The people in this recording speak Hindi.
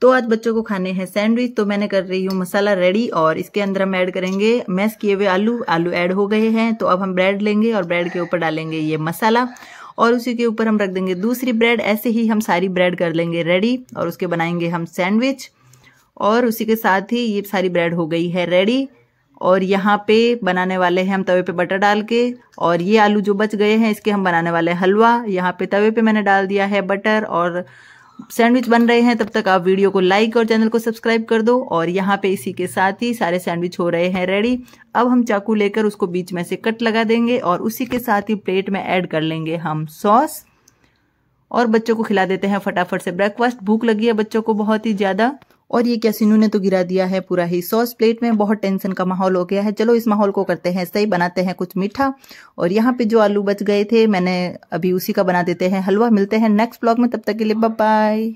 तो आज बच्चों को खाने हैं सैंडविच तो मैंने कर रही हूँ मसाला रेडी और इसके अंदर हम ऐड करेंगे मैस किए हुए आलू आलू ऐड हो गए हैं तो अब हम ब्रेड लेंगे और ब्रेड के ऊपर डालेंगे ये मसाला और उसी के ऊपर हम रख देंगे दूसरी ब्रेड ऐसे ही हम सारी ब्रेड कर लेंगे रेडी और उसके बनाएंगे हम सैंडविच और उसी के साथ ही ये सारी ब्रेड हो गई है रेडी और यहाँ पे बनाने वाले हैं हम तवे पे बटर डाल के और ये आलू जो बच गए हैं इसके हम बनाने वाले हैं हलवा यहाँ पे तवे पे मैंने डाल दिया है बटर और सैंडविच बन रहे हैं तब तक आप वीडियो को लाइक और चैनल को सब्सक्राइब कर दो और यहाँ पे इसी के साथ ही सारे सैंडविच हो रहे हैं रेडी अब हम चाकू लेकर उसको बीच में से कट लगा देंगे और उसी के साथ ही प्लेट में ऐड कर लेंगे हम सॉस और बच्चों को खिला देते हैं फटाफट से ब्रेकफास्ट भूख लगी है बच्चों को बहुत ही ज़्यादा और ये क्या सीनू ने तो गिरा दिया है पूरा ही सॉस प्लेट में बहुत टेंशन का माहौल हो गया है चलो इस माहौल को करते हैं सही बनाते हैं कुछ मीठा और यहाँ पे जो आलू बच गए थे मैंने अभी उसी का बना देते हैं हलवा मिलते हैं नेक्स्ट ब्लॉग में तब तक के लिए बाय